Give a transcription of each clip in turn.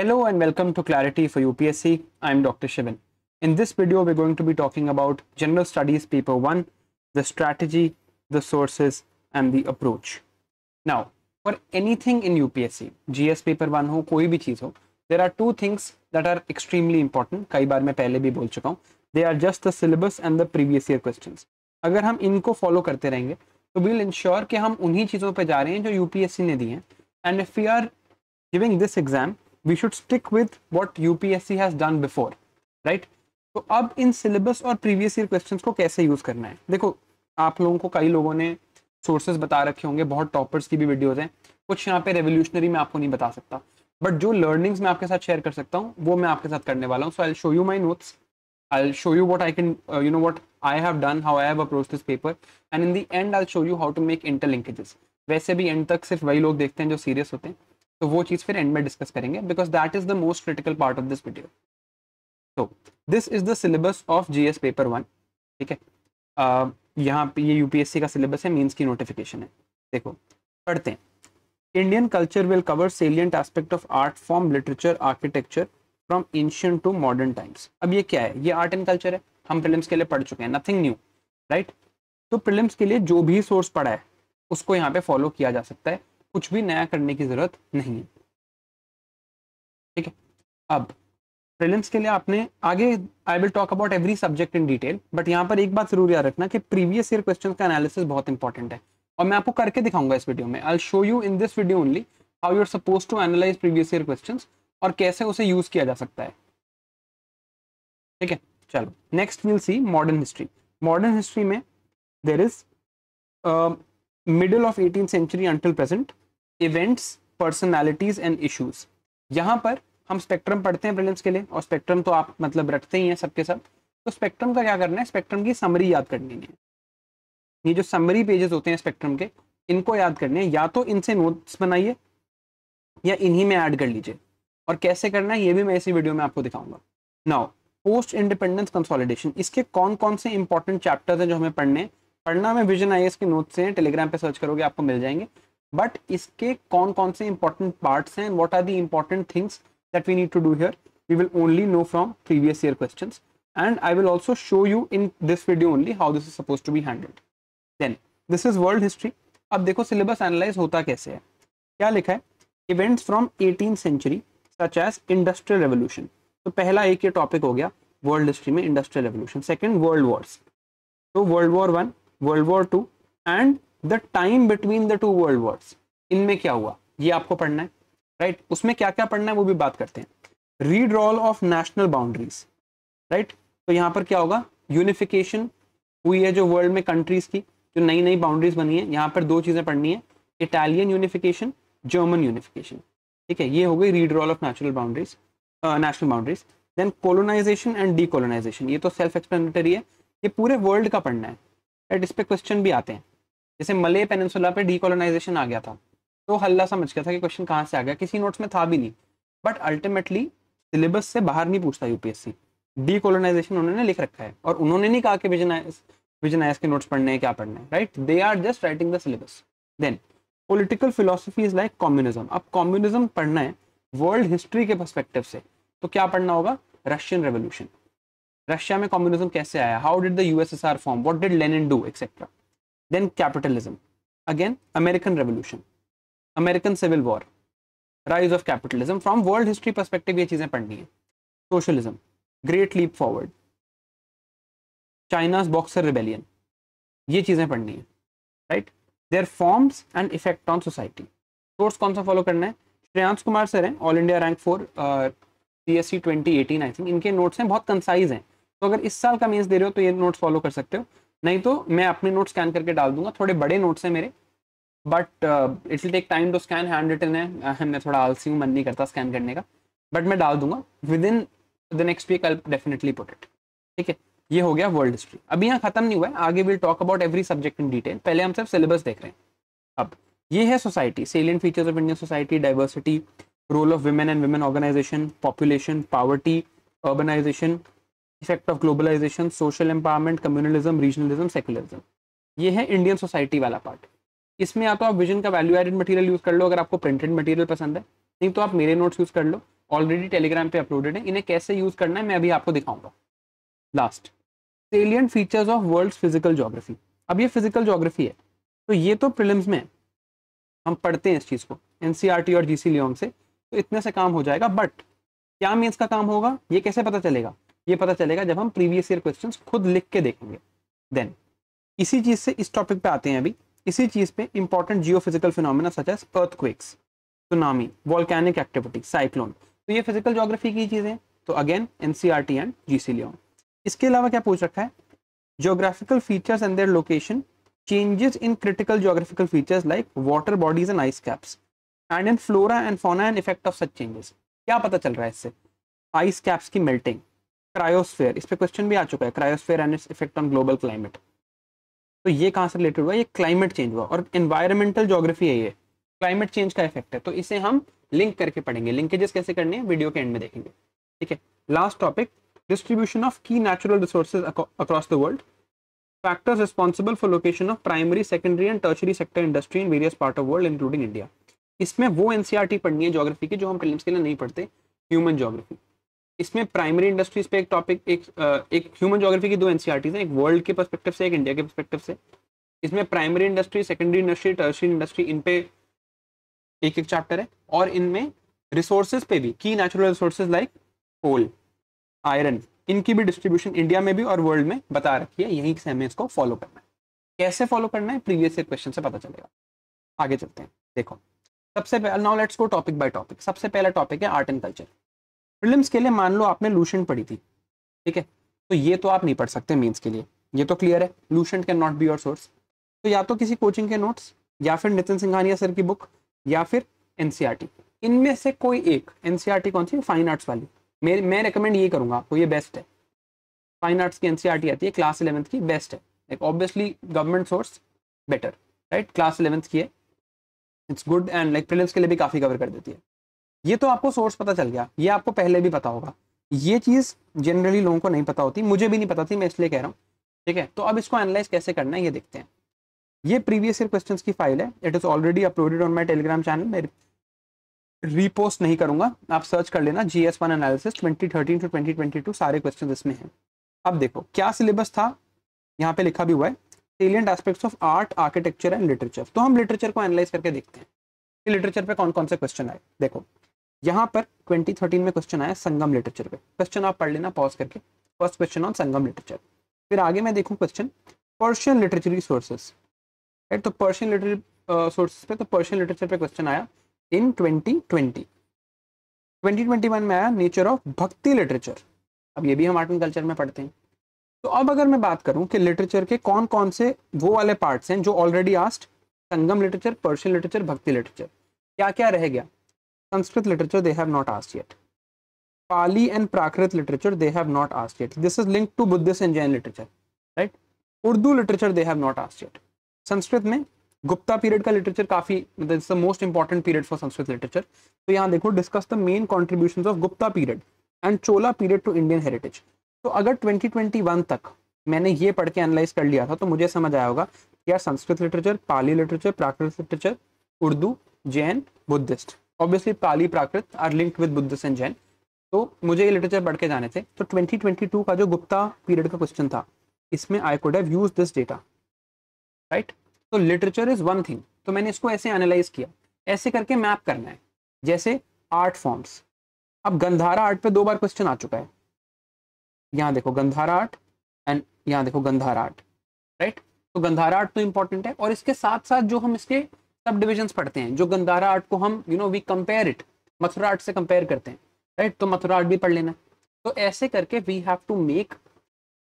Hello and welcome to Clarity for UPSC. I'm Dr. Shivan. In this video, we're going to be talking about General Studies Paper 1, the strategy, the sources, and the approach. Now, for anything in UPSC, GS Paper 1 ho, koi bhi cheez ho, there are two things that are extremely important. Kai baar main pehle bhi bol chuka हूँ. They are just the syllabus and the previous year questions. Agar hum inko follow karte rahenge, तो we'll ensure कि hum unhi cheezon pe ja rahe hain jo UPSC ne di hain. And if we are giving this exam, we should stick with what UPSC has done before right तो अब इन syllabus और previous year question को कैसे use करना है देखो आप लोगों को कई लोगों ने सोर्सेज बता रखे होंगे बहुत टॉपर्स की भी वीडियोज हैं कुछ यहाँ पे रेवोल्यूशनरी मैं आपको नहीं बता सकता बट जो लर्निंग्स मैं आपके साथ शेयर कर सकता हूँ वो मैं आपके साथ करने वाला हूँ so I show you my notes I show you what I can you know what I have done how I have approach this paper and in the end I show you how to make interlinkages वैसे भी and तक सिर्फ वही लोग देखते हैं जो serious होते हैं तो वो चीज़ फिर एंड में डिस्कस करेंगे because that is the most critical part of this video तो this is the syllabus of S paper one ठीक है uh, यहाँ पे ये यूपीएससी का सिलेबस है मीन्स की नोटिफिकेशन है देखो पढ़ते हैं Indian culture will cover salient aspect of art form literature architecture from ancient to modern times अब ये क्या है ये आर्ट एंड कल्चर है हम फिल्म के लिए पढ़ चुके हैं नथिंग न्यू राइट तो फिल्म के लिए जो भी सोर्स पढ़ा है उसको यहाँ पे फॉलो किया जा सकता है कुछ भी नया करने की ज़रूरत नहीं है ठीक है अब प्रीलिम्स के लिए आपने आगे I will talk about every subject in detail but यहाँ पर एक बात जरूर याद रखना कि प्रीवियस ईयर क्वेश्चन का एनालिसिस बहुत इंपॉर्टेंट है और मैं आपको करके दिखाऊंगा इस वीडियो में I show you in this video only how you are suppose to analyse previous year question और कैसे उसे यूज किया जा सकता है ठीक है चलो next will see modern history modern history में there is middle of eighteen century until present events personalities and issues यहाँ पर हम स्पेक्ट्रम पढ़ते हैं प्रिलिम्स के लिए और स्पेक्ट्रम तो आप मतलब रखते ही हैं सबके सब तो स्पेक्ट्रम का क्या करना है स्पेक्ट्रम की समरी याद करनी है ये जो समरी पेजेस होते हैं स्पेक्ट्रम के इनको याद करने या तो इनसे नोट्स बनाइए या इन्हीं में ऐड कर लीजिए और कैसे करना है ये भी मैं इसी वीडियो में आपको दिखाऊंगा नाउ पोस्ट इंडिपेंडेंस कंसोलिडेशन इसके कौन कौन से इंपॉर्टेंट चैप्टर्स हैं जो हमें पढ़ने पढ़ना में विजन आई के नोट्स हैं टेलीग्राम पे सर्च करोगे आपको मिल जाएंगे बट इसके कौन कौन से इंपॉर्टेंट पार्ट हैं what are the important things that we need to do here we will only know from previous year question and I will also show you in this video only how this is suppose to be handled then this is world history अब देखो syllabus analyse होता कैसे है क्या लिखा है events from eighteen century such as industrial revolution तो पहला एक ये टॉपिक हो गया वर्ल्ड हिस्ट्री में industrial revolution second world wars तो world war one world war two and the time between the two world wars इनमें क्या हुआ ये आपको पढ़ना है राइट right? उसमें क्या क्या पढ़ना है वो भी बात करते हैं redrawal of national boundaries right तो यहाँ पर क्या होगा यूनिफिकेशन हुई है जो वर्ल्ड में कंट्रीज की जो नई नई बाउंड्रीज बनी है यहाँ पर दो चीज़ें पढ़नी है इटालियन यूनिफिकेशन जर्मन यूनिफिकेशन ठीक है ये हो गई redrawal of natural boundaries national boundaries then colonisation and decolonisation ये तो सेल्फ एक्सप्लेनेटरी है ये पूरे वर्ल्ड का पढ़ना है राइट इस पर क्वेश्चन भी आते हैं जैसे मले पेनसुला पे डीकोलोनाइजेशन आ गया था तो हल्ला समझ गया था कि क्वेश्चन कहाँ से आ गया किसी नोट्स में था भी नहीं बट अल्टीमेटली सिलेबस से बाहर नहीं पूछता यूपीएससी डीकोलोनाइजेशन उन्होंने लिख रखा है और उन्होंने नहीं कहा कि विजनाइज विजनाइज के नोट्स पढ़ने हैं क्या पढ़ने है right they are just writing the syllabus then political philosophy is like communism अब कॉम्युनिज्म पढ़ना है वर्ल्ड हिस्ट्री के परस्पेक्टिव से तो क्या पढ़ना होगा रशियन रेवोल्यूशन रशिया में कम्युनिज्म कैसे आया how did the USSR form what did Lenin do etcetera then capitalism again american revolution american civil war rise of capitalism from world history perspective ye cheezein padhni hai socialism great leap forward china's boxer rebellion ye cheezein padhni hai right their forms and effect on society source कौन सा follow करना है Shreyansh Kumar sir हैं all India rank four C S E twenty eighteen I think इनके notes हैं बहुत concise हैं तो अगर इस साल का मीन्स दे रहे हो तो ये नोट्स फॉलो कर सकते हो नहीं तो मैं अपने नोट स्कैन करके डाल दूंगा थोड़े बड़े नोट्स हैं मेरे but it's take time to scan handwritten है मैं थोड़ा आलसी हूँ मन नहीं करता स्कैन करने का बट मैं डाल दूंगा within the next week I definitely put it ठीक है ये हो गया वर्ल्ड हिस्ट्री अभी यहाँ खत्म नहीं हुआ है आगे will talk about every subject in detail पहले हम सब सिलेबस देख रहे हैं अब ये है society salient features of Indian society diversity role of women and women organisation population poverty urbanisation effect of globalisation social empowerment communalism regionalism secularism ये है इंडियन सोसाइटी वाला पार्ट इसमें या तो आप विजन का वैल्यू एडेड मटेरियल यूज़ कर लो अगर आपको प्रिंटेड मटेरियल पसंद है नहीं तो आप मेरे नोट्स यूज़ कर लो ऑलरेडी टेलीग्राम पे अपलोडेड है इन्हें कैसे यूज़ करना है मैं अभी आपको दिखाऊंगा last salient features of world physical geography अब ये फिजिकल जोग्राफी है तो ये तो प्रिलिम्स में हम पढ़ते हैं इस चीज़ को एन e और जीसी सी से तो इतने से काम हो जाएगा बट क्या मीन्स का काम होगा ये कैसे पता चलेगा ये पता चलेगा जब हम प्रीवियस ईयर क्वेश्चंस खुद लिख के देखेंगे देन इसी चीज़ से इस टॉपिक पे आते हैं अभी इसी चीज़ पे इंपॉर्टेंट जियो physical phenomena such as earthquakes tsunami volcanic activity cyclone तो ये फिजिकल जोग्राफी की चीज़ें तो again N and G C इसके अलावा क्या पूछ रखा है geographical features and their location changes in critical geographical features like water bodies and ice caps and in flora and fauna and effect of such changes क्या पता चल रहा है इससे आइस कैप्स की मेल्टिंग क्रायोस्फेयर इस पर क्वेश्चन भी आ चुका है cryosphere and its effect on global climate तो ये कहाँ से रिलेटेड हुआ ये क्लाइमेट चेंज हुआ और एनवायरमेंटल जोग्राफी है ये क्लाइमेट चेंज का इफेक्ट है तो इसे हम लिंक करके पढ़ेंगे लिंकेजेस कैसे करने हैं वीडियो के एंड में देखेंगे ठीक है last topic distribution of key natural resources across the world factors responsible for location of primary secondary and tertiary sector industry in various part of world including India इसमें वो एनसीईआरटी e पढ़नी है geography की जो हम film के लिए नहीं पढ़ते ह्यूमन ज्योग्राफी इसमें प्राइमरी इंडस्ट्रीज पे एक टॉपिक एक एक ह्यूमन जोग्राफी की दो एनसीआरटीज e हैं एक वर्ल्ड के परस्पेक्टिव से एक इंडिया के परस्पेक्टिव से इसमें primary industry secondary industry tertiary industry इन पे एक एक चैप्टर है और इनमें रिसोर्सेज पे भी key natural resources like coal iron इनकी भी डिस्ट्रीब्यूशन इंडिया में भी और वर्ल्ड में बता रखी है यहीं से हमें इसको फॉलो करना है कैसे फॉलो करना है प्रीवियस ईयर क्वेश्चन से पता चलेगा आगे चलते हैं देखो सबसे पहले now let's go topic by topic सबसे पहला टॉपिक है आर्ट एंड कल्चर प्रिलिम्स के लिए मान लो आपने लूशेंट पढ़ी थी ठीक है तो ये तो आप नहीं पढ़ सकते मेंस के लिए ये तो क्लियर है Lucent can not be your source तो या तो किसी कोचिंग के नोट्स या फिर नितिन सिंघानिया सर की बुक या फिर एनसीईआरटी e इनमें से कोई एक एनसीईआरटी e कौन सी फाइन आर्ट्स वाली मैं मैं रिकमेंड ये करूँगा आपको तो ये बेस्ट है फाइन आर्ट्स की एनसीईआरटी e आती है क्लास इलेवंथ की बेस्ट है like obviously government source better right class eleventh की है it's good and like prelims के लिए भी काफ़ी कवर कर देती है ये तो आपको सोर्स पता चल गया ये आपको पहले भी पता होगा ये चीज़ जनरली लोगों को नहीं पता होती मुझे भी नहीं पता थी मैं इसलिए कह रहा हूँ ठीक है तो अब इसको एनालाइज कैसे करना है ये देखते हैं ये प्रीवियस ईयर क्वेश्चन की फाइल है it is already uploaded on my Telegram channel मैं रीपोस्ट नहीं करूंगा आप सर्च कर लेना G S one analysis twenty thirteen to twenty twenty two सारे क्वेश्चन इसमें हैं अब देखो क्या सिलेबस था यहाँ पे लिखा भी हुआ है salient aspects of art architecture and literature तो हम लिटरेचर को एनालाइज करके देखते हैं कि लिटरेचर पे कौन कौन से क्वेश्चन आए देखो यहाँ पर 2013 में क्वेश्चन आया संगम लिटरेचर पे क्वेश्चन आप पढ़ लेना पॉज करके first question on Sangam literature फिर आगे मैं देखूँ question Persian literary sources right तो पर्शियन लिटरेरी सोर्सेस पे तो पर्शियन लिटरेचर पे क्वेश्चन आया इन 2020 2021 में आया नेचर ऑफ भक्ति लिटरेचर अब ये भी हम आर्ट एंड कल्चर में पढ़ते हैं तो अब अगर मैं बात करूँ कि लिटरेचर के कौन कौन से वो वाले पार्ट्स हैं जो already asked Sangam literature Persian literature Bhakti literature क्या क्या रह गया Sanskrit literature they have not asked yet Pali and Prakrit literature they have not asked yet this is link to Buddhist and Jain literature right Urdu literature they have not asked yet Sanskrit में Gupta period का literature काफी मतलब it's the most important period for Sanskrit literature तो यहाँ देखो discuss the main contribution of Gupta period and Chola period to Indian heritage तो अगर 2021 तक मैंने ये पढ़ के एनालाइज कर लिया था तो मुझे समझ आया होगा कि यार Sanskrit literature Pali literature Prakrit literature Urdu Jain Buddhist obviously Pali Prakrit are linked with Buddhist and Jain तो मुझे ये लिटरेचर पढ़ के जाने थे तो 2022 का जो गुप्ता पीरियड का क्वेश्चन था इसमें I could have use this data right तो लिटरेचर इज वन थिंग तो मैंने इसको ऐसे एनालाइज किया ऐसे करके मैप करना है जैसे आर्ट फॉर्म्स अब गंधारा आर्ट पे दो बार क्वेश्चन आ चुका है यहाँ देखो गंधारा आर्ट एंड यहाँ देखो गंधारा आर्ट राइट तो गंधारा आर्ट तो इंपॉर्टेंट है और इसके साथ साथ जो हम इसके सब डिविजन पढ़ते हैं जो गंदारा आर्ट को हम you know we compare it Mathura art से कंपेयर करते हैं राइट तो मथुरा आर्ट भी पढ़ लेना तो ऐसे करके we have to make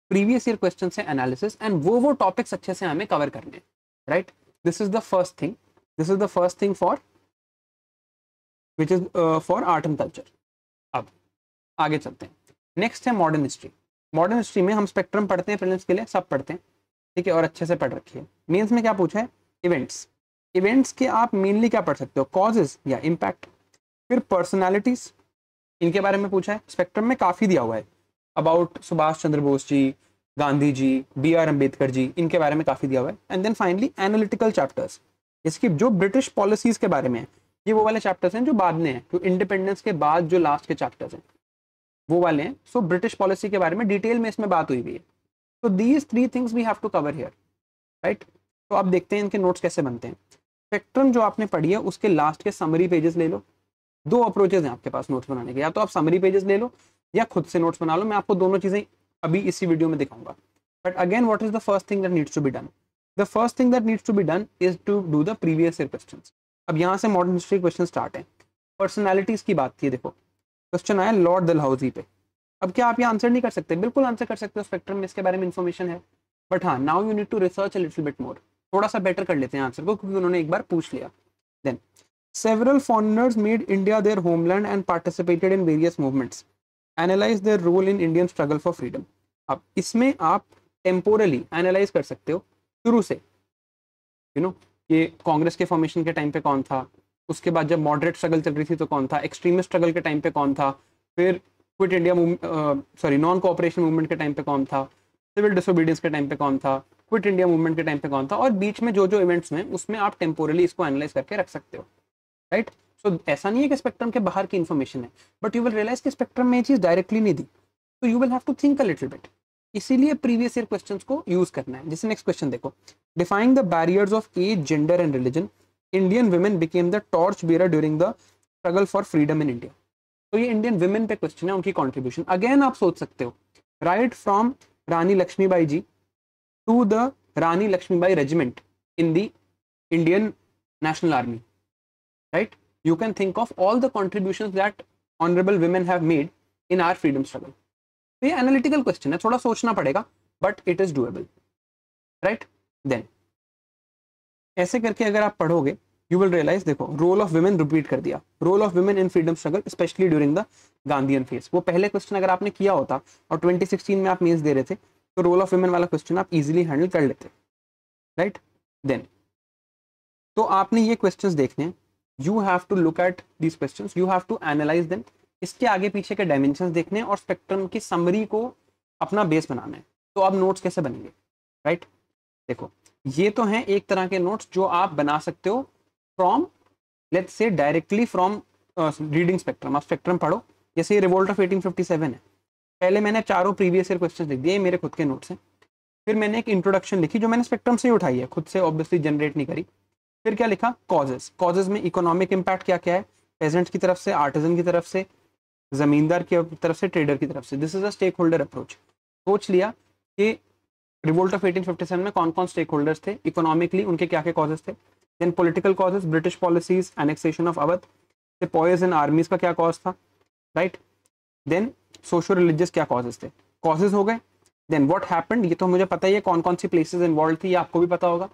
previous year question से एनालिसिस एंड वो वो टॉपिक्स अच्छे से हमें कवर करने right this is the first thing this is the first thing for which is for art and culture अब आगे चलते हैं नेक्स्ट है मॉडर्न हिस्ट्री मॉडर्न हिस्ट्री में हम स्पेक्ट्रम पढ़ते हैं फिल्म के लिए सब पढ़ते हैं ठीक है और अच्छे से पढ़ रखिए मीन्स में क्या पूछा है इवेंट्स इवेंट्स के आप मेनली क्या पढ़ सकते हो कॉजेज या इम्पैक्ट फिर पर्सनैलिटीज इनके बारे में पूछा है स्पेक्ट्रम में काफ़ी दिया हुआ है about Subhash Chandra Bose ji Gandhi ji B R Ambedkar ji इनके बारे में काफ़ी दिया हुआ है and then finally analytical chapters इसकी जो ब्रिटिश पॉलिसीज के बारे में है ये वो वाले चैप्टर्स हैं जो बाद में हैं जो इंडिपेंडेंस के बाद जो लास्ट के चैप्टर्स हैं वो वाले हैं सो ब्रिटिश पॉलिसी के बारे में डिटेल में इसमें बात हुई हुई है so these three things we have to cover here right तो आप देखते हैं इनके नोट्स कैसे बनते हैं स्पेक्ट्रम जो आपने पढ़ी है उसके लास्ट के समरी पेजेस ले लो दो अप्रोचेज हैं आपके पास नोट्स बनाने के या तो आप समरी पेजेस ले लो या खुद से नोट्स बना लो मैं आपको दोनों चीज़ें अभी इसी वीडियो में दिखाऊंगा but again what is the first thing that needs to be done the first thing that needs to be done is to do the previous year question अब यहाँ से मॉडर्न हिस्ट्री क्वेश्चन स्टार्ट है personalities की बात थी देखो question आया Lord housie पे अब क्या आप ये आंसर नहीं कर सकते बिल्कुल आंसर कर सकते हो स्पेक्ट्रम में इसके बारे में इन्फॉर्मेशन है बट हाँ now you need to research a little bit more थोड़ा सा बेटर कर लेते हैं आंसर को क्योंकि उन्होंने एक बार पूछ लिया then several foreigners made India their homeland and participated in various movements analyze their role in Indian struggle for freedom अब इसमें आप टेम्पोरली एनालाइज कर सकते हो शुरू से यू नो ये कांग्रेस के फॉर्मेशन के टाइम पे कौन था उसके बाद जब मॉडरेट स्ट्रगल चल रही थी तो कौन था एक्सट्रीमिस्ट स्ट्रगल के टाइम पे कौन था फिर quit India sorry non cooperation movement के टाइम पे कौन था सिविल डिसोबीडियंस के टाइम पे कौन था क्विट इंडिया मूवमेंट के टाइम पे कौन था और बीच में जो जो इवेंट्स में उसमें आप टेम्पोरली इसको एनालाइज करके रख सकते हो राइट right? सो so, ऐसा नहीं है कि स्पेक्ट्रम के बाहर की इन्फॉर्मेशन है बट यू विल रियलाइज कि स्पेक्ट्रम में ये चीज़ डायरेक्टली नहीं दी तो you will have to think a little bit इसीलिए प्रीवियस ईयर क्वेश्चन को यूज करना है जैसे नेक्स्ट क्वेश्चन देखो defying the barriers of age gender and religion Indian women became the torch bearer during the struggle for freedom in India तो ये Indian women पे question है उनकी कॉन्ट्रीब्यूशन अगेन आप सोच सकते हो right from Rani Lakshmibai ji to the Rani Lakshmibai regiment in the Indian National Army right you can think of all the contribution that honourable women have made in our freedom struggle तो ये analytical question है थोड़ा सोचना पड़ेगा but it is doable right then ऐसे करके अगर आप पढ़ोगे यू विल रियलाइज देखो रोल ऑफ वुमेन रिपीट कर दिया role of women in freedom struggle specially during the Gandhian phase वो पहले क्वेश्चन अगर आपने किया होता और 2016 में आप मेन्स दे रहे थे तो रोल ऑफ वीमेन वाला क्वेश्चन आप इजीली हैंडल कर लेते राइट देन तो आपने ये क्वेश्चंस देखने you have to look at these questions you have to analyze then इसके आगे पीछे के डायमेंशन देखने और स्पेक्ट्रम की समरी को अपना बेस बनाना है तो आप नोट्स कैसे बनेंगे राइट right? देखो ये तो हैं एक तरह के नोट्स जो आप बना सकते हो from let's say directly from reading spectrum आप स्पेक्ट्रम पढ़ो जैसे रिवोल्ट ऑफ एटीन है पहले मैंने चारों प्रीवियस ईयर क्वेश्चन लिख दिए मेरे खुद के नोट्स हैं फिर मैंने एक इंट्रोडक्शन लिखी जो मैंने स्पेक्ट्रम से ही उठाई है खुद से ऑब्वियसली जनरेट नहीं करी फिर क्या लिखा कॉजेज कॉजेज में इकोनॉमिक इम्पैक्ट क्या क्या है पेजेंट की तरफ से आर्टिजन की तरफ से जमींदार की तरफ से ट्रेडर की तरफ से this is a stakeholder approach सोच लिया कि रिवोल्ट ऑफ 1857 में कौन कौन स्टेक होल्डर्स थे इकोनॉमिकली उनके क्या क्या कॉजेज थे then political causes British policies annexation of Awadh पॉयज एंड आर्मीज का क्या कॉज था right right? Then socio religious क्या कॉजेज थे कॉजेज हो गए देन वॉट हैपन ये तो मुझे पता ही है कौन कौन सी प्लेसेज इन्वॉल्व थी आपको भी पता होगा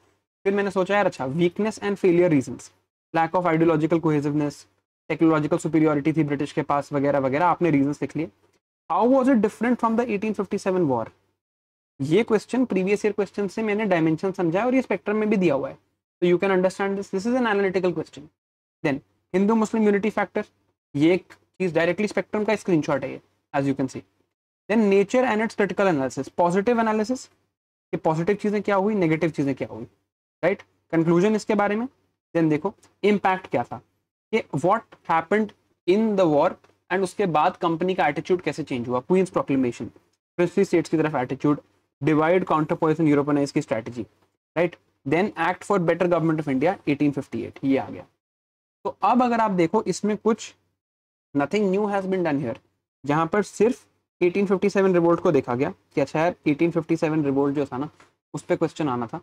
फिर मैंने सोचा यार अच्छा weakness and failure reasons lack of ideological cohesiveness technological superiority थी ब्रिटिश के पास वगैरह वगैरह आपने रीजन लिख लिए how was it different from the 1857 war ये क्वेश्चन प्रीवियस ईयर क्वेश्चन से मैंने डायमेंशन समझाया और ये स्पेक्ट्रम में भी दिया हुआ है तो you can understand this this is an analytical question then Hindu Muslim unity factor ये एक चीज डायरेक्टली स्पेक्ट्रम का स्क्रीनशॉट है ये as you can see then nature and its critical analysis positive analysis कि पॉजिटिव चीज़ें क्या हुई नेगेटिव चीज़ें क्या हुई राइट right? कंक्लूजन इसके बारे में देन देखो इम्पैक्ट क्या था कि what happened in the war and उसके बाद कंपनी का एटीट्यूड कैसे चेंज हुआ क्वींस प्रोक्लेमेशन प्रिंसली स्टेट्स की तरफ attitude divide counter position Europeanize की strategy right then act for better government of India 1858 ये आ गया तो अब अगर आप देखो इसमें कुछ nothing new has been done here जहाँ पर सिर्फ 1857 रिवोल्ट को देखा गया कि अच्छा यार 1857 रिवोल्ट जो था ना उस पर क्वेश्चन आना था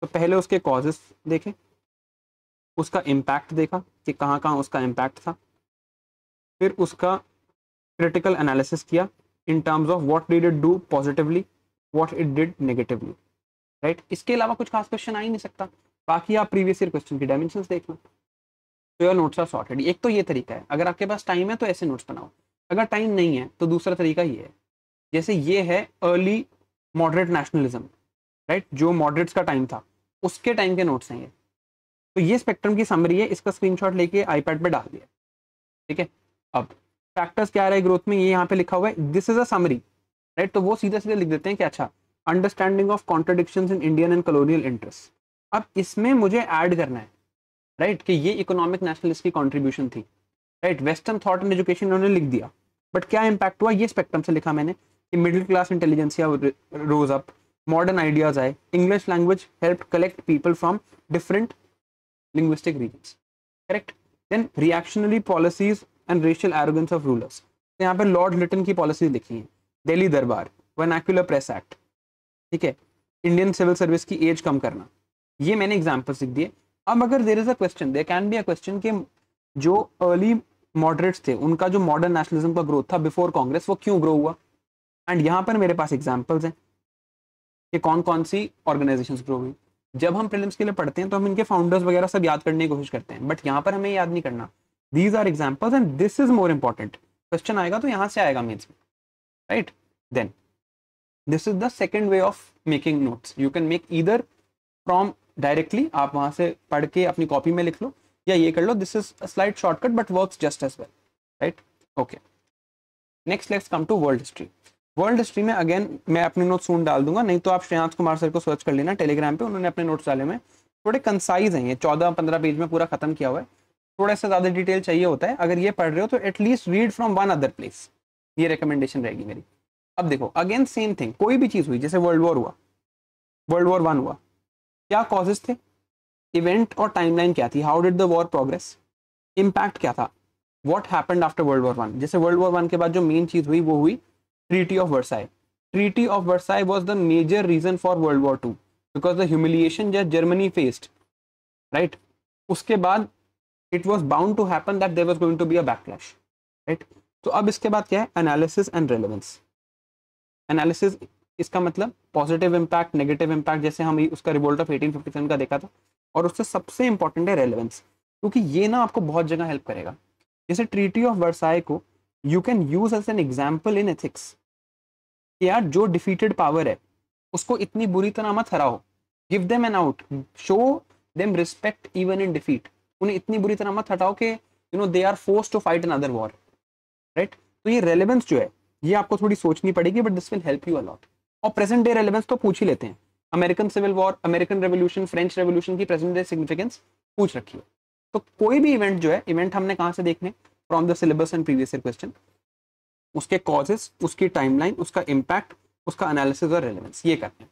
तो पहले उसके कॉजेस देखे उसका इम्पैक्ट देखा कि कहाँ कहाँ उसका इम्पैक्ट था फिर उसका क्रिटिकल एनालिसिस किया in terms of what did it do positively what it did negatively right इसके अलावा कुछ खास क्वेश्चन आ ही नहीं सकता बाकी आप प्रीवियस ईयर क्वेश्चन की डायमेंशन देख लो तो योर नोट्स आर सॉर्टेड एक तो ये तरीका है अगर आपके पास टाइम है तो ऐसे नोट्स बनाओ अगर टाइम नहीं है तो दूसरा तरीका ये है जैसे ये है अर्ली मॉडरेट नेशनलिज्म राइट जो मॉडरेट्स का टाइम था उसके टाइम के नोट्स हैं ये तो ये स्पेक्ट्रम की समरी है इसका स्क्रीनशॉट लेके आईपैड पे डाल दिया ठीक है अब फैक्टर्स क्या आ रहा ग्रोथ में ये यहाँ पे लिखा हुआ है this is a summary right तो वो सीधे सीधे लिख देते हैं कि अच्छा understanding of contradiction in Indian and colonial interest अब इसमें मुझे ऐड करना है राइट कि ये इकोनॉमिक नेशनलिस्ट की कॉन्ट्रीब्यूशन थी right western thought and education उन्होंने लिख दिया बट क्या इम्पैक्ट हुआ ये स्पेक्ट्रम से लिखा मैंने कि middle class intelligentsia rose up modern ideas आए English language help collect people from different linguistic region correct then reactionary policies and racial arrogance of rulers यहाँ पे लॉर्ड लिटन की पॉलिसीज लिखी हैं दिल्ली दरबार वनैक्युलर प्रेस एक्ट ठीक है इंडियन सिविल सर्विस की एज कम करना ये मैंने एग्जाम्पल्स लिख दिए अब अगर there is a question there can be a question कि जो अर्ली मॉडरेट्स थे उनका जो मॉडर्न नेशनलिज्म का ग्रोथ था बिफोर कांग्रेस वो क्यों ग्रो हुआ एंड यहाँ पर मेरे पास एग्जाम्पल्स हैं कि कौन कौन सी ऑर्गेनाइजेशन ग्रो हुई जब हम प्रिलिम्स के लिए पढ़ते हैं तो हम इनके फाउंडर्स वगैरह सब याद करने की कोशिश करते हैं बट यहाँ पर हमें याद नहीं करना these are examples and this is more important question आएगा तो यहाँ से आएगा means right then this is the second way of making notes you can make either from directly आप वहां से पढ़ के अपनी कॉपी में लिख लो या ये कर लो this is slight shortcut but works just as well right okay next let's come to world history world history में अगेन मैं अपने नोट्स सुन डाल दूंगा नहीं तो आप श्रेयांश कुमार सर को सर्च कर लेना टेलीग्राम पे उन्होंने अपने नोट्स डाले में थोड़े कंसाइज हैं ये चौदह पंद्रह पेज में पूरा खत्म किया हुआ है थोड़ा सा ज़्यादा डिटेल चाहिए होता है अगर ये पढ़ रहे हो तो at least read from one other place ये रिकमेंडेशन रहेगी मेरी अब देखो अगेन सेम थिंग कोई भी चीज़ हुई जैसे वर्ल्ड वॉर हुआ वर्ल्ड वॉर वन हुआ क्या कॉजेज थे इवेंट और टाइमलाइन क्या थी how did the war progress impact क्या था what happened after world war one जैसे वर्ल्ड वॉर वन के बाद जो मेन चीज़ हुई वो हुई treaty of Versailles treaty of Versailles was the major reason for world war two because the humiliation that Germany faced right उसके बाद it was bound to happen that there was going to be a backlash right तो अब इसके बाद क्या है analysis and relevance analysis इसका मतलब पॉजिटिव इम्पैक्ट नेगेटिव इम्पैक्ट जैसे हम उसका रिवोल्ट ऑफ 1857 का देखा था और उससे सबसे इंपॉर्टेंट है रेलिवेंस क्योंकि ये ना आपको बहुत जगह हेल्प करेगा जैसे ट्रीटी ऑफ वर्साय को you can use as an example in ethics यार जो डिफीटेड पावर है उसको इतनी बुरी तरह मत हराओ give them an out show them respect even in defeat उन्हें इतनी बुरी तरह मत हटाओ कि you know they are force to fight another war right तो ये रेलिवेंस जो है ये आपको थोड़ी सोचनी पड़ेगी but this will help you a lot और प्रेजेंट डे रेलिवेंस तो पूछ ही लेते हैं American civil war American revolution French revolution की प्रेजेंट डे सिग्निफिकेंस पूछ रखी है तो कोई भी इवेंट जो है इवेंट हमने कहाँ से देखने from the syllabus and previous year question उसके कॉजेस उसकी टाइमलाइन उसका इम्पैक्ट उसका एनालिसिस और रेलिवेंस ये करते हैं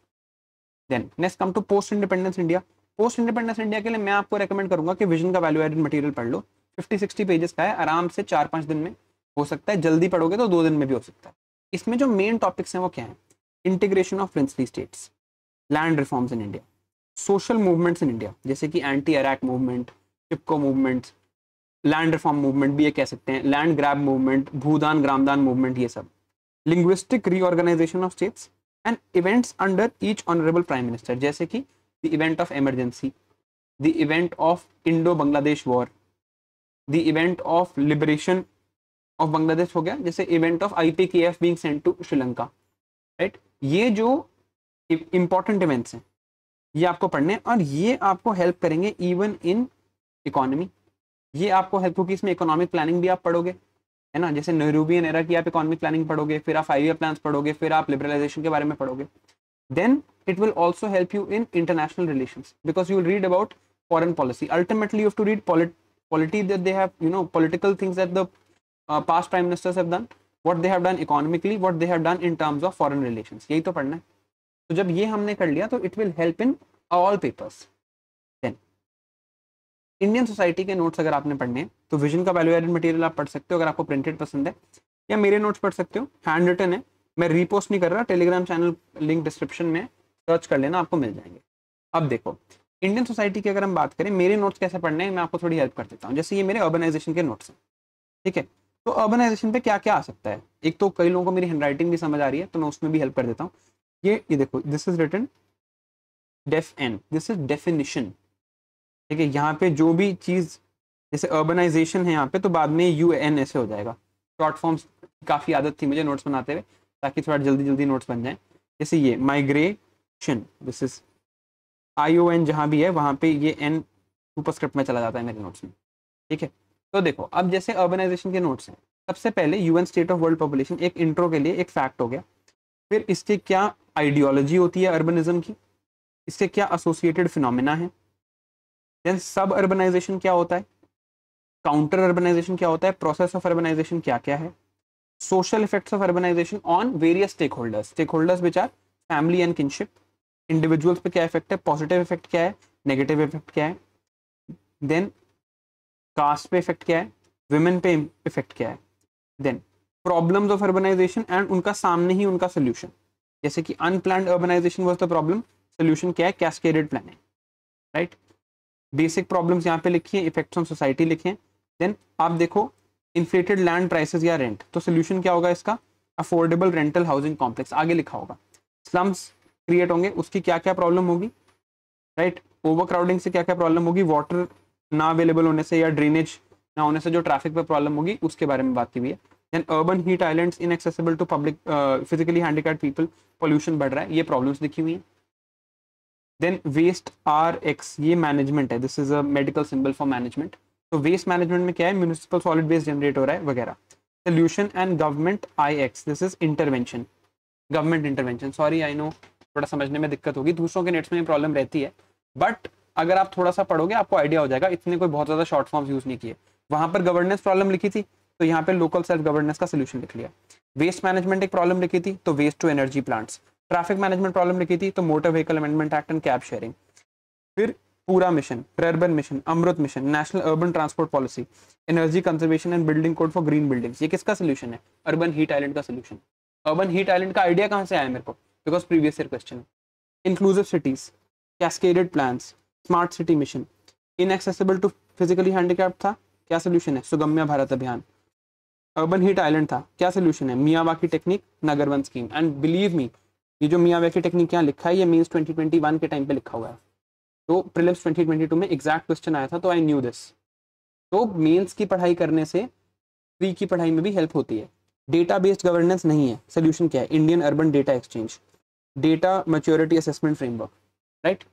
then next come to post independence India post independence India के लिए मैं आपको रेकमेंड करूंगा कि विजन का वैल्यू एडेड मटेरियल पढ़ लो 50 60 पेजेस का है आराम से चार पाँच दिन में हो सकता है जल्दी पढ़ोगे तो दो दिन में भी हो सकता है इसमें जो मेन टॉपिक्स हैं वो क्या है integration of princely states land reforms in India social movements in India जैसे कि anti arrack movement Chipko movement land reform movement भी ये कह सकते हैं land grab movement Bhoodan Gramdan movement ये सब linguistic reorganisation of states and events under each honourable prime minister जैसे कि the event of emergency the event of Indo Bangladesh war the event of liberation of Bangladesh हो गया जैसे इवेंट ऑफ आई पी के F being Saint to Sri Lanka right ये जो important events हैं ये आपको पढ़ने हैं और ये आपको हेल्प करेंगे इवन इन इकोनॉमी ये आपको हेल्प होगी इसमें इकोनॉमिक प्लानिंग भी आप पढ़ोगे है ना जैसे नेहरूबियन एरा की आप इकोनॉमिक प्लानिंग पढ़ोगे फिर आप फाइव ईयर प्लान पढ़ोगे फिर आप लिबरलाइजेशन के बारे में पढ़ोगे then it will also help you in international relation because you will read about foreign policy ultimately you to read polity that they have you know political things that the past prime ministers have done what they have done economically what they have done in terms of foreign relation यही तो पढ़ना है तो जब ये हमने कर लिया तो it will help in all papers then Indian society के नोट्स अगर आपने पढ़ने हैं तो विजन का वैल्यू एडेड मटेरियल आप पढ़ सकते हो अगर आपको प्रिंटेड पसंद है या मेरे नोट्स पढ़ सकते हो हैंड रिटन है मैं रीपोस्ट नहीं कर रहा टेलीग्राम चैनल लिंक डिस्क्रिप्शन में सर्च कर लेना आपको मिल जाएंगे अब देखो इंडियन सोसाइटी की अगर हम बात करें मेरे नोट्स कैसे पढ़ने हैं मैं आपको थोड़ी हेल्प कर देता हूँ जैसे ये मेरे ऑर्गेनाइजेशन के नोट्स हैं ठीक है तो अर्बनाइजेशन पे क्या क्या आ सकता है एक तो कई लोगों को मेरी हैंडराइटिंग भी समझ आ रही है तो मैं उसमें भी हेल्प कर देता हूँ ये ये देखो this is return def an this is definition ठीक है यहाँ पे जो भी चीज़ जैसे अर्बनाइजेशन है यहाँ पे तो बाद में यू एन ऐसे हो जाएगा शॉर्ट फॉर्म्स काफ़ी आदत थी मुझे नोट्स बनाते हुए ताकि थोड़ा जल्दी जल्दी नोट्स बन जाए जैसे ये migration this is I O N जहाँ भी है वहाँ पे ये एन सुपरस्क्रिप्ट में चला जाता है मेरे नोट्स में ठीक है तो देखो अब जैसे अर्बनाइजेशन के नोट्स हैं सबसे पहले UN state of world population एक इंट्रो के लिए एक फैक्ट हो गया फिर इसके क्या आइडियोलॉजी होती है अर्बनिज्म की इससे क्या एसोसिएटेड फिनोमेना है देन सब अर्बनाइजेशन क्या होता है काउंटर अर्बनाइजेशन क्या होता है प्रोसेस ऑफ अर्बनाइजेशन क्या क्या है social effects of urbanisation on various stake holders stake holders which are family and kinship individuals पे क्या इफेक्ट है पॉजिटिव इफेक्ट क्या है नेगेटिव इफेक्ट क्या है देन कास्ट पे इफेक्ट क्या है वुमेन पे इफेक्ट क्या है then problems of urbanisation and उनका सामने ही उनका सोल्यूशन जैसे कि unplanned urbanisation was the problem solution क्या है cascaded planning right basic problems यहाँ पे लिखी है इफेक्ट्स ऑन सोसाइटी लिखे हैं देन आप देखो इन्फ्लेटेड लैंड प्राइसेस या रेंट तो सोल्यूशन क्या होगा इसका अफोर्डेबल रेंटल हाउसिंग कॉम्प्लेक्स आगे लिखा होगा स्लम्स क्रिएट होंगे उसकी क्या क्या प्रॉब्लम होगी राइट ओवर क्राउडिंग से क्या क्या प्रॉब्लम होगी वाटर ना अवेलेबल होने से या ड्रेनेज ना होने से जो ट्रैफिक पर प्रॉब्लम होगी उसके बारे में बात की हुई है then urban heat in inaccessible to public physically handicapped people pollution बढ़ रहा है ये प्रॉब्लम्स दिखी हुई हैं देन वेस्ट आर एक्स ये मैनेजमेंट है this is a medical symbol for management तो वेस्ट मैनेजमेंट में क्या है म्यूनिसिपल सॉलिड वेस्ट जनरेट हो रहा है वगैरह solution and government I X this is intervention government intervention sorry I know थोड़ा समझने में दिक्कत होगी दूसरों के नेट्स में प्रॉब्लम रहती है बट अगर आप थोड़ा सा पढ़ोगे आपको आइडिया हो जाएगा इतने कोई बहुत ज्यादा शॉर्ट फॉर्म यूज नहीं किए वहां पर गवर्नेंस प्रॉब्लम लिखी थी तो यहाँ पे लोकल सेल्फ गवर्नेंस का सोल्यूशन लिख लिया वेस्ट मैनेजमेंट एक प्रॉब्लम लिखी थी तो waste to energy plants traffic management problem लिखी थी तो motor vehicle amendment act and cab sharing फिर पूरा mission urban mission Amrut mission national urban transport policy energy conservation and building code for green buildings ये किसका सोल्यूशन है urban heat island का solution urban heat island का idea कहाँ से आया मेरे को because previous year question inclusive cities cascaded plans smart city mission inaccessible to physically handicap था क्या सोल्यूशन है सुगम्य भारत अभियान अर्बन हीट आइलैंड था क्या सोल्यूशन है मियावा की technique Nagar Van scheme and believe me ये जो मियावा की टेक्निक यहाँ लिखा है ये मीन्स 2021 के टाइम पर लिखा हुआ है तो प्रिलिम्स 2022 में एग्जैक्ट क्वेश्चन आया था तो आई न्यू दिस तो मेंस की पढ़ाई करने से प्री की पढ़ाई में भी हेल्प होती है डेटा बेस्ड गवर्नेंस नहीं है सोल्यूशन क्या है Indian urban data exchange data maturity assessment framework right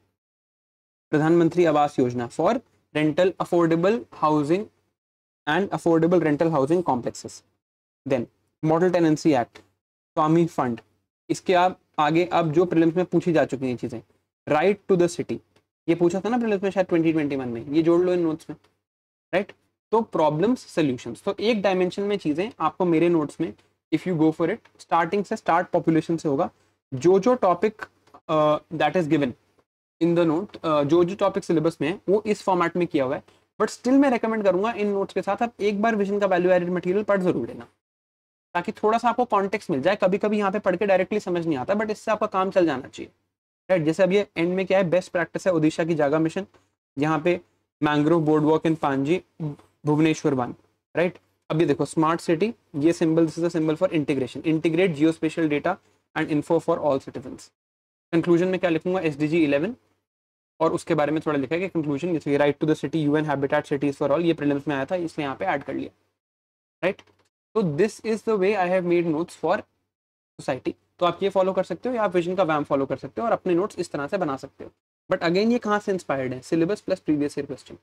प्रधानमंत्री आवास योजना for rental affordable housing and affordable rental housing complexes then model tenancy act Swami fund इसके आप आगे अब जो प्रिलिम्स में पूछी जा चुकी हैं चीजें राइट टू द सिटी ये पूछा था ना प्रिलिम्स में शायद 2021 में ये जोड़ लो इन नोट्स में राइट तो प्रॉब्लम्स सोल्यूशंस तो एक डायमेंशन में चीजें आपको मेरे नोट्स में if you go for it starting से स्टार्ट पॉपुलेशन से होगा जो जो topic that is given in the note जो जो टॉपिक सिलेबस में है वो इस फॉर्मेट में किया हुआ है बट स्टिल मैं रेकमेंड करूंगा इन नोट्स के साथ आप एक बार विजन का वैल्यू एडेड मटेरियल पढ़ जरूर लेना ताकि थोड़ा सा आपको कॉन्टेक्ट मिल जाए कभी कभी यहाँ पे पढ़ के डायरेक्टली समझ नहीं आता बट इससे आपका काम चल जाना चाहिए राइट जैसे अब ये एंड में क्या है बेस्ट प्रैक्टिस है उड़ीसा की जागा मिशन यहाँ पे मैंग्रोव बोर्ड वॉक इन पांजी भुवनेश्वर वन राइट अब ये देखो स्मार्ट सिटी ये symbol this is a symbol for integration integrate geospatial data and info for all citizen conclusion में क्या लिखूंगा एस डी जी इलेवन और उसके बारे में थोड़ा लिखा है कि कंक्लूजन ये right to the city U N habitat cities for all ये प्रिलिम्स में आया था इसलिए यहाँ पे ऐड कर लिया राइट तो this is the way I have made notes for society तो आप ये फॉलो कर सकते हो या आप विजन का वैम फॉलो कर सकते हो और अपने नोट्स इस तरह से बना सकते हो बट अगेन ये कहाँ से इंस्पायर्ड है syllabus plus previous year question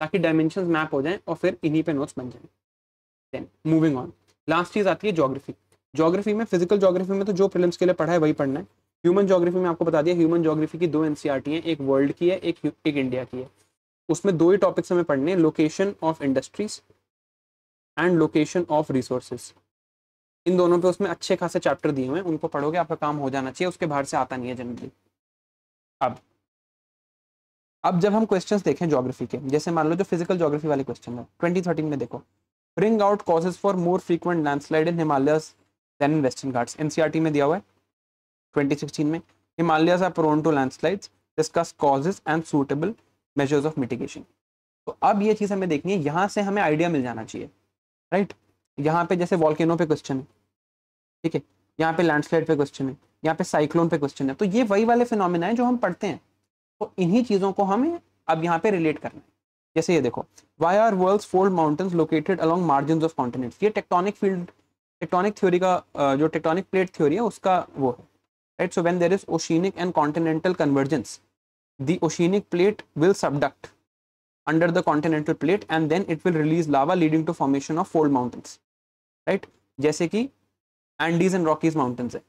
ताकि डायमेंशन मैप हो जाए और फिर इन्हीं पे नोट्स बन जाए देन मूविंग ऑन लास्ट चीज़ आती है जोग्राफी जोग्राफी में फिजिकल जोग्राफी में तो जो प्रिलिम्स के लिए पढ़ा है वही पढ़ना है ह्यूमन जोग्राफी में आपको बता दिया ह्यूमन जोग्राफी की दो एनसीआरटी e हैं एक वर्ल्ड की है एक एक इंडिया की है उसमें दो ही टॉपिक्स हमें पढ़ने हैं location of industries and location of resources इन दोनों पे उसमें अच्छे खासे चैप्टर दिए हुए हैं उनको पढ़ोगे आपका काम हो जाना चाहिए उसके बाहर से आता नहीं है जनरली अब अब जब हम क्वेश्चंस देखें ज्योग्राफी के जैसे मान लो जो फिजिकल ज्योग्राफी वाले क्वेश्चन है ट्वेंटी थर्टीन में देखो ring out causes for more frequent landslide in Himalaya then in western Ghats NCERT में दिया हुआ है 2016 में Himalayas are prone to landslides discuss causes and suitable measures of mitigation तो अब ये चीज़ हमें देखनी है यहाँ से हमें आइडिया मिल जाना चाहिए राइट यहाँ पे जैसे वॉल्केनो पे क्वेश्चन है ठीक है यहाँ पे लैंडस्लाइड पे क्वेश्चन है यहाँ पे साइक्लोन पे क्वेश्चन है तो ये वही वाले फिनोमिना है जो हम पढ़ते हैं तो इन्हीं चीज़ों को हमें अब यहाँ पे रिलेट करना है जैसे ये देखो why are world fold mountains located along margin of continents ये टेक्टोनिक फील्ड टेक्टोनिक थ्योरी का जो टेक्टोनिक प्लेट थ्योरी है उसका वो है right so when there is oceanic and continental convergence the oceanic plate will subduct under the continental plate and then it will release lava leading to formation of fold mountains right jaise ki andes and rockies mountains hai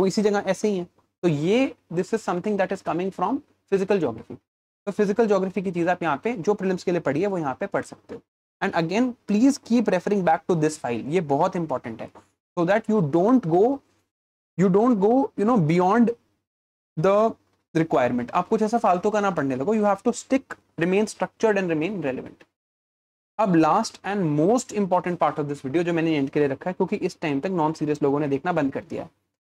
wo isi jagah aise hi hai so ye this is something that is coming from physical geography तो physical geography की चीज़ आप यहाँ पे जो prelims के लिए पढ़ी है वो यहाँ पे पढ़ सकते हो and again please keep referring back to this file ये बहुत इंपॉर्टेंट है so that you don't go you don't go you know beyond the requirement आप कुछ ऐसा फालतू का ना पढ़ने लगो you have to stick remain structured and remain relevant अब last and most important part of this video जो मैंने एंड के लिए रखा है क्योंकि इस टाइम तक नॉन सीरियस लोगों ने देखना बंद कर दिया है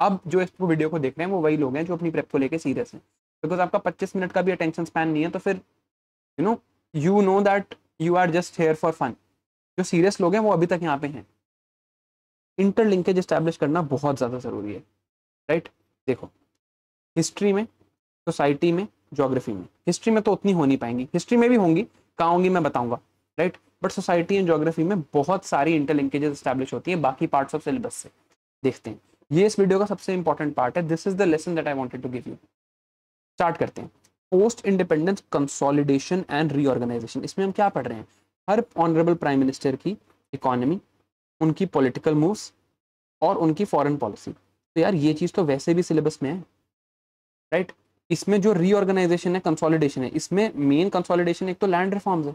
अब जो इस वीडियो को देख रहे हैं वो वही लोग हैं जो अपनी प्रेप को लेकर सीरियस हैं बिकॉज आपका 25 मिनट का भी अटेंशन स्पैन नहीं है तो फिर you know you know that you are just here for fun जो सीरियस लोग हैं वो अभी तक यहाँ पे हैं इंटरलिंकेज इस्टेब्लिश करना बहुत ज़्यादा ज़रूरी है राइट देखो हिस्ट्री में सोसाइटी में जोग्राफी में हिस्ट्री में तो उतनी हो नहीं पाएंगी हिस्ट्री में भी होंगी कहाँ होंगी मैं बताऊंगा right but society and geography में बहुत सारी इंटरलिंकेजेस इस्टेब्लिश होती है बाकी पार्ट्स ऑफ सिलेबस से देखते हैं ये इस वीडियो का सबसे इंपॉर्टेंट पार्ट है this is the lesson that I wanted to give you start करते हैं post independence consolidation and reorganisation इसमें हम क्या पढ़ रहे हैं हर ऑनरेबल प्राइम मिनिस्टर की इकोनॉमी उनकी पॉलिटिकल मूव्स और उनकी फॉरेन पॉलिसी तो यार ये चीज़ तो वैसे भी सिलेबस में है राइट इसमें जो रीऑर्गेनाइजेशन है कंसोलिडेशन है इसमें मेन कंसोलिडेशन एक तो लैंड रिफॉर्म्स है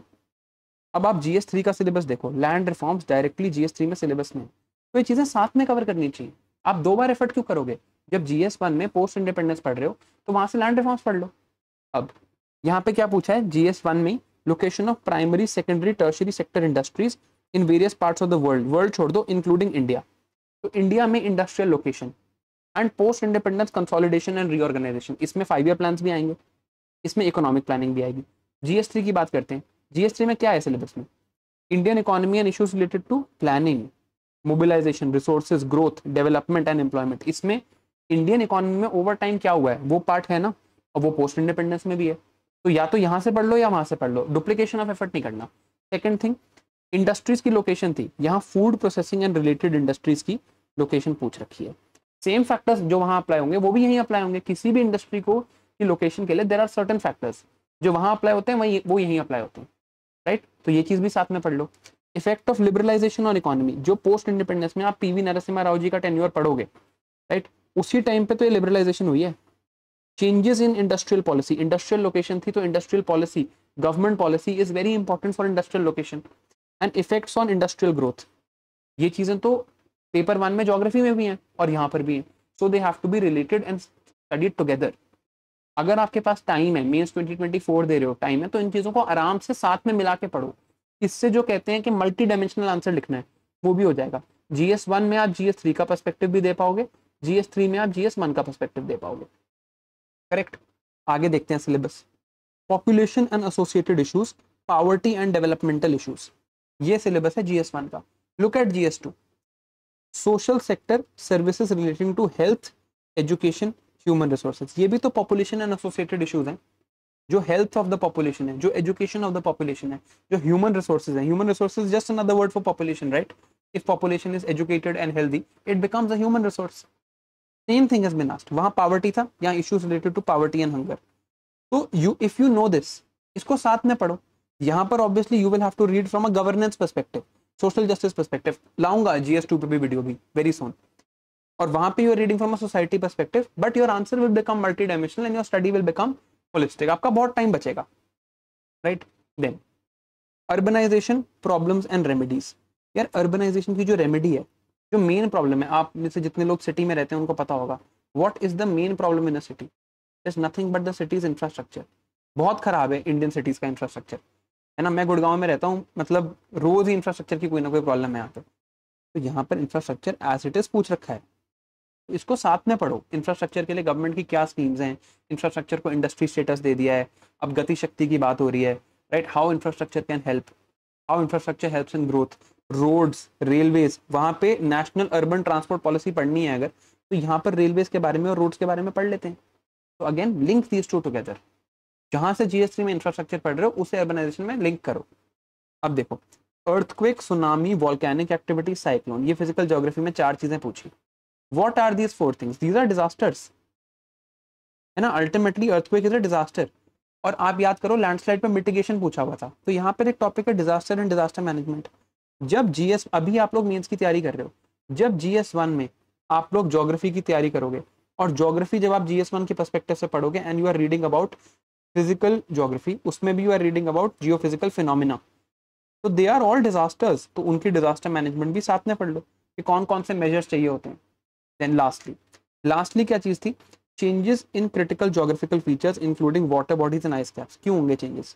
अब आप जीएस थ्री का सिलेबस देखो land reforms directly GS three में सिलेबस में तो ये चीज़ें साथ में कवर करनी चाहिए आप दो बार एफर्ट क्यों करोगे जब जीएस वन में पोस्ट इंडिपेंडेंस पढ़ रहे हो तो वहाँ से लैंड रिफॉर्म्स पढ़ लो अब यहाँ पे क्या पूछा है जीएस वन में location of primary secondary tertiary sector industries in various part of the world world छोड़ दो इंक्लूडिंग इंडिया तो इंडिया में industrial location and post independence consolidation and reorganisation इसमें फाइव ईयर प्लान भी आएंगे इसमें इकोनॉमिक प्लानिंग भी आएगी जीएसटी की बात करते हैं जीएसटी में क्या है सिलेबस में Indian economy and issues related to planning mobilisation resources growth development and employment इसमें इंडियन इकोनॉमी में ओवर टाइम क्या हुआ है वो पार्ट है ना और वो पोस्ट इंडिपेंडेंस में भी है तो या तो यहाँ से पढ़ लो या वहाँ से पढ़ लो डुप्लीकेशन ऑफ एफर्ट नहीं करना सेकेंड थिंग इंडस्ट्रीज की लोकेशन थी यहाँ food processing and related industries की लोकेशन पूछ रखी है सेम फैक्टर्स जो वहाँ अप्लाई होंगे वो भी यहीं अप्लाई होंगे किसी भी इंडस्ट्री को की लोकेशन के लिए देर आर सर्टन फैक्टर्स जो वहाँ अप्लाई होते हैं वही वो यहीं अप्लाई होते हैं राइट right? तो ये चीज़ भी साथ में पढ़ लो effect of liberalisation on economy जो पोस्ट इंडिपेंडेंस में आप पी वी नरसिम्हा राव जी का टेन्यूअर पढ़ोगे राइट right? उसी टाइम पे तो ये लिबरलाइजेशन हुई है changes in industrial policy industrial location थी तो industrial policy government policy is very important for industrial location and effects on industrial growth ये चीज़ें तो पेपर वन में जोग्राफी में भी हैं और यहाँ पर भी हैं so they have to be related and studied together अगर आपके पास टाइम है मेन्स 2024 दे रहे हो टाइम है तो इन चीज़ों को आराम से साथ में मिला के पढ़ो इससे जो कहते हैं कि मल्टी डायमेंशनल आंसर लिखना है वो भी हो जाएगा जी एस वन में आप जी एस थ्री का परस्पेक्टिव भी दे पाओगे जी एस थ्री में आप जी एस वन का परस्पेक्टिव दे पाओगे करेक्ट आगे देखते हैं syllabus population and associated issues poverty and developmental issues ये सिलेबस है जीएस वन का look at GS two social sector services relating to health education human resources ये भी तो पॉपुलेशन एंड एसोसिएटेड इशूज हैं जो हेल्थ ऑफ द पॉपुलेशन है जो एजुकेशन ऑफ द पॉपुलेशन है जो ह्यूमन रिसोर्सेज है human resources just another word for population right if population is educated and healthy it becomes a human resource same thing has been asked वहां poverty था यहाँ issues related to poverty and hunger तो you if you know this इसको साथ में पढ़ो यहाँ पर obviously you will have to read from a governance perspective social justice perspective लाऊंगा जीएस टू पे भी वीडियो भी वेरी सोन और वहां पर you're reading from a society perspective but your answer will become multi dimensional and your study will become holistic आपका बहुत time बचेगा right then urbanization problems and remedies यार अर्बनाइजेशन की जो रेमेडी है जो मेन प्रॉब्लम है आप में से जितने लोग सिटी में रहते हैं उनको पता होगा what is the main problem in a city is nothing but the city's infrastructure बहुत खराब है इंडियन सिटीज का इंफ्रास्ट्रक्चर है ना मैं गुड़गांव में रहता हूँ मतलब रोज़ ही इंफ्रास्ट्रक्चर की कोई ना कोई प्रॉब्लम है यहाँ पे तो यहाँ पर इंफ्रास्ट्रक्चर एज इट इज़ पूछ रखा है तो इसको साथ में पढ़ो इंफ्रास्ट्रक्चर के लिए गवर्नमेंट की क्या स्कीम्स हैं इंफ्रास्ट्रक्चर को इंडस्ट्री स्टेटस दे दिया है अब गति शक्ति की बात हो रही है right how infrastructure can help how infrastructure helps in growth roads railways वहाँ पे नेशनल अर्बन ट्रांसपोर्ट पॉलिसी पढ़नी है अगर तो यहाँ पर रेलवेज के बारे में और रोड्स के बारे में पढ़ लेते हैं तो again link these two together जहां से जीएसटी में इंफ्रास्ट्रक्चर पढ़ रहे हो उसे अर्बनाइजेशन में लिंक करो अब देखो earthquake tsunami volcanic activity cyclone ये फिजिकल जोग्राफी में चार चीजें पूछी what are these four things these are disasters है ना ultimately earthquake is a disaster और आप याद करो लैंडस्लाइड पे मिटिगेशन पूछा हुआ था तो यहाँ पर एक टॉपिक है डिजास्टर एंड डिजास्टर मैनेजमेंट जब जीएस अभी आप लोग मेंस की तैयारी कर रहे हो जब जीएस वन में आप लोग ज्योग्राफी की तैयारी करोगे और ज्योग्राफी जब आप जीएस वन के परस्पेक्टिव से पढ़ोगे and you are reading about physical geography उसमें भी you are reading about geo physical phenomena तो दे आर ऑल डिजास्टर्स तो उनकी डिजास्टर मैनेजमेंट भी साथ में पढ़ लो कि कौन कौन से मेजर्स चाहिए होते हैं देन लास्टली लास्टली क्या चीज़ थी changes in critical geographical features including water bodies and ice caps क्यों होंगे चेंजेस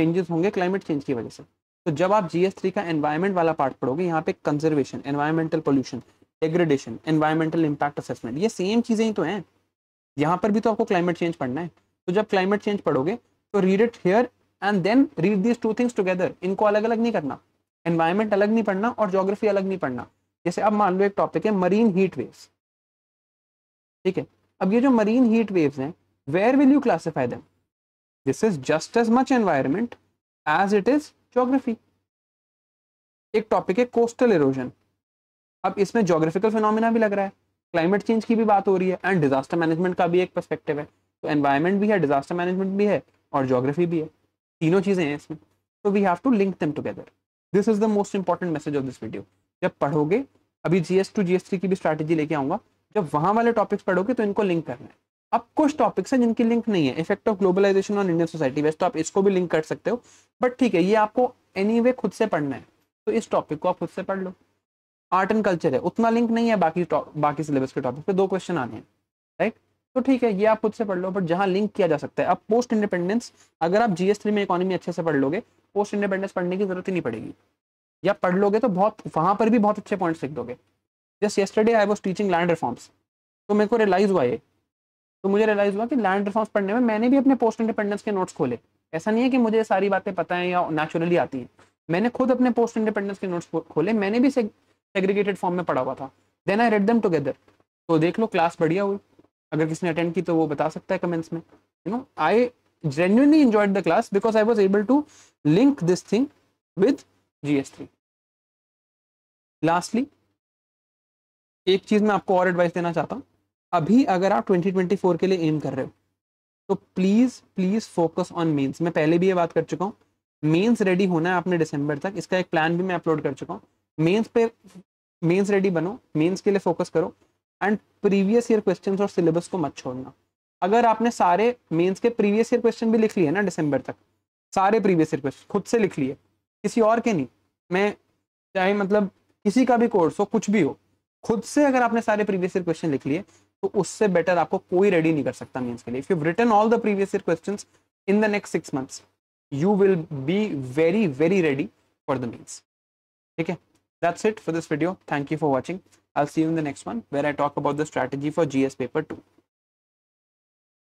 चेंजेस होंगे क्लाइमेट चेंज की वजह से तो जब आप जी एस थ्री का एनवायरमेंट वाला पार्ट पढ़ोगे यहाँ पे conservation environmental pollution degradation environmental impact assessment ये सेम चीज़ें ही तो हैं यहाँ पर भी तो आपको क्लाइमेट चेंज पढ़ना है तो जब क्लाइमेट चेंज पढ़ोगे तो read it here and then read these two things together इनको अलग अलग नहीं करना एनवायरमेंट अलग नहीं पढ़ना और जोग्राफी अलग नहीं पढ़ना जैसे अब मान लो एक टॉपिक है मरीन हीट वेव्स ठीक है अब ये जो मरीन हीट वेव्स हैं where will you classify them this is just as much environment as it is geography एक टॉपिक है कोस्टल इरोजन अब इसमें जोग्राफिकल फिनोमिना भी लग रहा है क्लाइमेट चेंज की भी बात हो रही है एंड डिजास्टर मैनेजमेंट का भी एक परस्पेक्टिव है तो एनवायरमेंट भी है डिजास्टर मैनेजमेंट भी है और जोग्राफी भी है तीनों चीज़ें हैं इसमें तो we have to link them together this is the most important message of this video जब पढ़ोगे अभी G S two G S three की भी स्ट्रैटेजी लेके आऊंगा जब वहां वाले टॉपिक्स पढ़ोगे तो इनको लिंक करना है अब कुछ टॉपिक्स हैं जिनकी लिंक नहीं है effect of globalization on Indian society वैसे तो आप इसको भी लिंक कर सकते हो बट ठीक है ये आपको एनी anyway खुद से पढ़ना है तो इस टॉपिक को आप खुद से पढ़ लो आर्ट एंड कल्चर है उतना लिंक नहीं है बाकी बाकी सिलेबस के टॉपिक पे दो क्वेश्चन आने हैं राइट तो ठीक है ये आप खुद से पढ़ लो बट जहाँ लिंक किया जा सकता है अब पोस्ट इंडिपेंडेंस अगर आप जीएस थ्री में इकोनॉमी अच्छे से पढ़ लोगे पोस्ट इंडिपेंडेंस पढ़ने की जरूरत ही नहीं पड़ेगी या पढ़ लोगे तो बहुत वहाँ पर भी बहुत अच्छे पॉइंट्स लिख दोगे just yesterday I was teaching land reforms तो मेरे को रियलाइज़ हुआ ये तो मुझे रियलाइज़ हुआ कि लैंड रिफॉर्म्स पढ़ने में मैंने भी अपने पोस्ट इंडिपेंडेंस के नोट्स खोले ऐसा नहीं है कि मुझे सारी बातें पता है या नेचुरली आती है मैंने खुद अपने पोस्ट इंडिपेंडेंस के नोट्स खोले मैंने भी सेग्रीगेटेड फॉर्म में पढ़ा हुआ था then I read them together तो देख लो क्लास बढ़िया हुई अगर किसी ने अटेंड की तो वो बता सकता है कमेंट्स में you know I the class because I was able to link this thing with G S three lastly एक चीज मैं आपको और एडवाइस देना चाहता हूँ अभी अगर आप 2024 के लिए एम कर रहे हो तो please please focus on mains मैं पहले भी ये बात कर चुका हूँ मेन्स रेडी होना है आपने दिसंबर तक इसका एक प्लान भी मैं अपलोड कर चुका हूँ मेन्स पे मेन्स रेडी बनो मेन्स के लिए फोकस करो एंड प्रीवियस ईयर क्वेश्चन और सिलेबस को मत छोड़ना अगर आपने सारे मेन्स के प्रीवियस ईयर क्वेश्चन भी लिख लिए ना डिसम्बर तक सारे प्रीवियस ईयर क्वेश्चन खुद से लिख लिए किसी और के नहीं मैं चाहे मतलब किसी का भी कोर्स हो कुछ भी हो खुद से अगर आपने सारे प्रीवियस ईयर क्वेश्चन लिख लिए तो उससे बेटर आपको कोई रेडी नहीं कर सकता मीन्स के लिए if you return all the previous year question in the next six months you will be very very ready for the mains ठीक है that's it for this video thank you for watching I'll see you in the next one where I talk about the strategy for GS paper 2.